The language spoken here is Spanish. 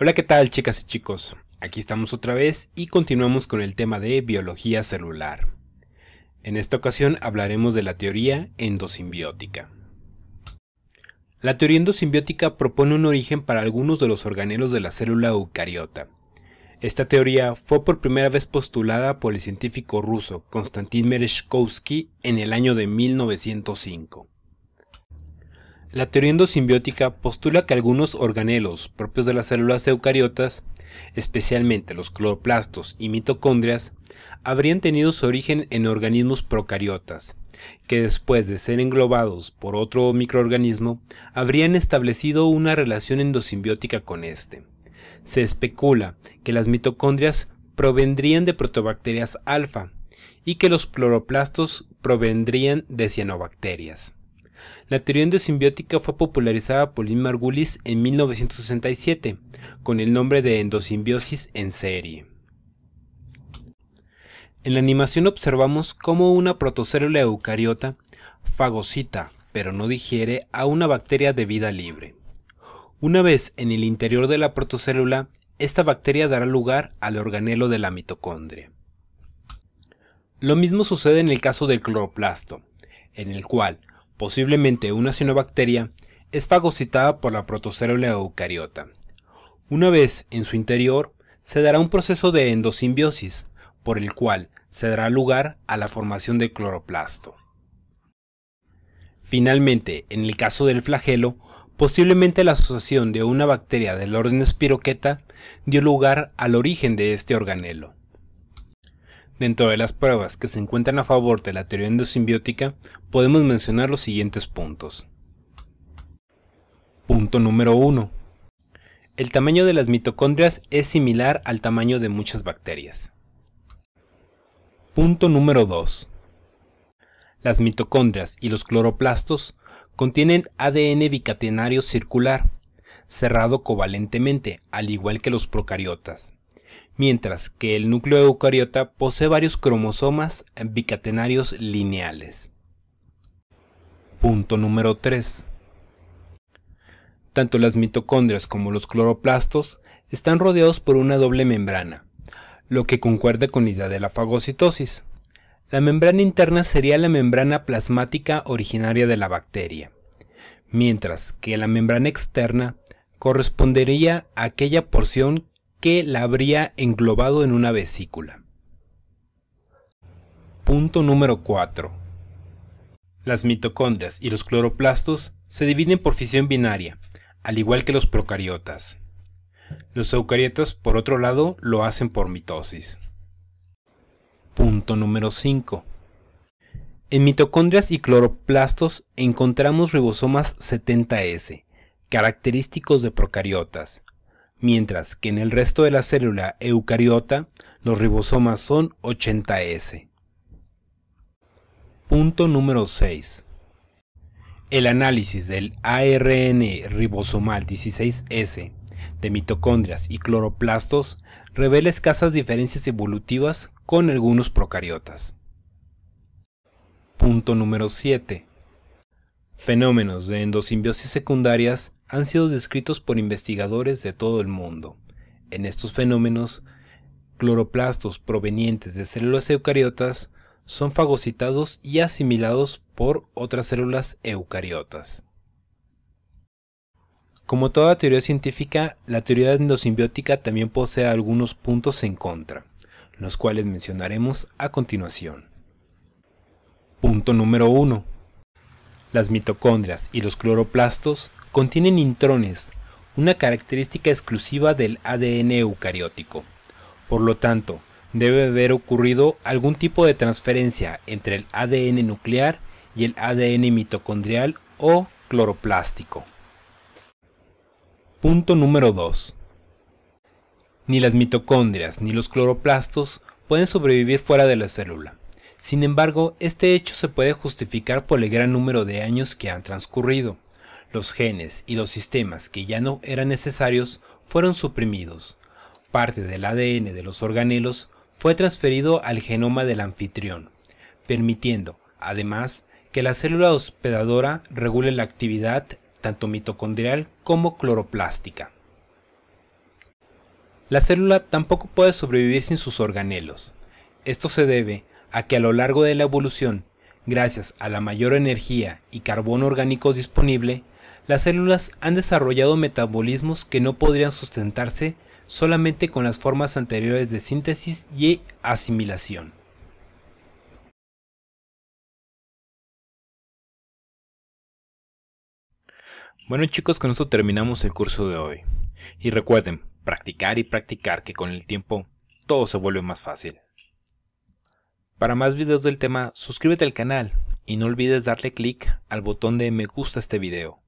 Hola, ¿qué tal chicas y chicos? Aquí estamos otra vez y continuamos con el tema de biología celular. En esta ocasión hablaremos de la teoría endosimbiótica. La teoría endosimbiótica propone un origen para algunos de los organelos de la célula eucariota. Esta teoría fue por primera vez postulada por el científico ruso Konstantin Mereshkovsky en el año de 1905. La teoría endosimbiótica postula que algunos organelos propios de las células eucariotas, especialmente los cloroplastos y mitocondrias, habrían tenido su origen en organismos procariotas, que después de ser englobados por otro microorganismo, habrían establecido una relación endosimbiótica con este. Se especula que las mitocondrias provendrían de protobacterias alfa y que los cloroplastos provendrían de cianobacterias. La teoría endosimbiótica fue popularizada por Lynn Margulis en 1967 con el nombre de endosimbiosis en serie. En la animación observamos cómo una protocélula eucariota fagocita, pero no digiere, a una bacteria de vida libre. Una vez en el interior de la protocélula, esta bacteria dará lugar al organelo de la mitocondria. Lo mismo sucede en el caso del cloroplasto, en el cual posiblemente una cianobacteria, es fagocitada por la protocélula eucariota. Una vez en su interior, se dará un proceso de endosimbiosis, por el cual se dará lugar a la formación de cloroplasto. Finalmente, en el caso del flagelo, posiblemente la asociación de una bacteria del orden spiroqueta dio lugar al origen de este organelo. Dentro de las pruebas que se encuentran a favor de la teoría endosimbiótica, podemos mencionar los siguientes puntos. Punto número 1. El tamaño de las mitocondrias es similar al tamaño de muchas bacterias. Punto número 2. Las mitocondrias y los cloroplastos contienen ADN bicatenario circular, cerrado covalentemente, al igual que los procariotas mientras que el núcleo eucariota posee varios cromosomas bicatenarios lineales. Punto número 3. Tanto las mitocondrias como los cloroplastos están rodeados por una doble membrana, lo que concuerda con la idea de la fagocitosis. La membrana interna sería la membrana plasmática originaria de la bacteria, mientras que la membrana externa correspondería a aquella porción que la habría englobado en una vesícula. Punto número 4. Las mitocondrias y los cloroplastos se dividen por fisión binaria, al igual que los procariotas. Los eucariotas, por otro lado, lo hacen por mitosis. Punto número 5. En mitocondrias y cloroplastos encontramos ribosomas 70S, característicos de procariotas, mientras que en el resto de la célula eucariota los ribosomas son 80S. Punto número 6. El análisis del ARN ribosomal 16S de mitocondrias y cloroplastos revela escasas diferencias evolutivas con algunos procariotas. Punto número 7. Fenómenos de endosimbiosis secundarias han sido descritos por investigadores de todo el mundo. En estos fenómenos, cloroplastos provenientes de células eucariotas son fagocitados y asimilados por otras células eucariotas. Como toda teoría científica, la teoría endosimbiótica también posee algunos puntos en contra, los cuales mencionaremos a continuación. Punto número 1. Las mitocondrias y los cloroplastos contienen intrones, una característica exclusiva del ADN eucariótico. Por lo tanto, debe haber ocurrido algún tipo de transferencia entre el ADN nuclear y el ADN mitocondrial o cloroplástico. Punto número 2. Ni las mitocondrias ni los cloroplastos pueden sobrevivir fuera de la célula. Sin embargo, este hecho se puede justificar por el gran número de años que han transcurrido. Los genes y los sistemas que ya no eran necesarios fueron suprimidos. Parte del ADN de los organelos fue transferido al genoma del anfitrión, permitiendo, además, que la célula hospedadora regule la actividad tanto mitocondrial como cloroplástica. La célula tampoco puede sobrevivir sin sus organelos. Esto se debe a que a lo largo de la evolución, gracias a la mayor energía y carbono orgánico disponible, las células han desarrollado metabolismos que no podrían sustentarse solamente con las formas anteriores de síntesis y asimilación. Bueno chicos, con esto terminamos el curso de hoy. Y recuerden, practicar y practicar que con el tiempo todo se vuelve más fácil. Para más videos del tema, suscríbete al canal y no olvides darle clic al botón de me gusta este video.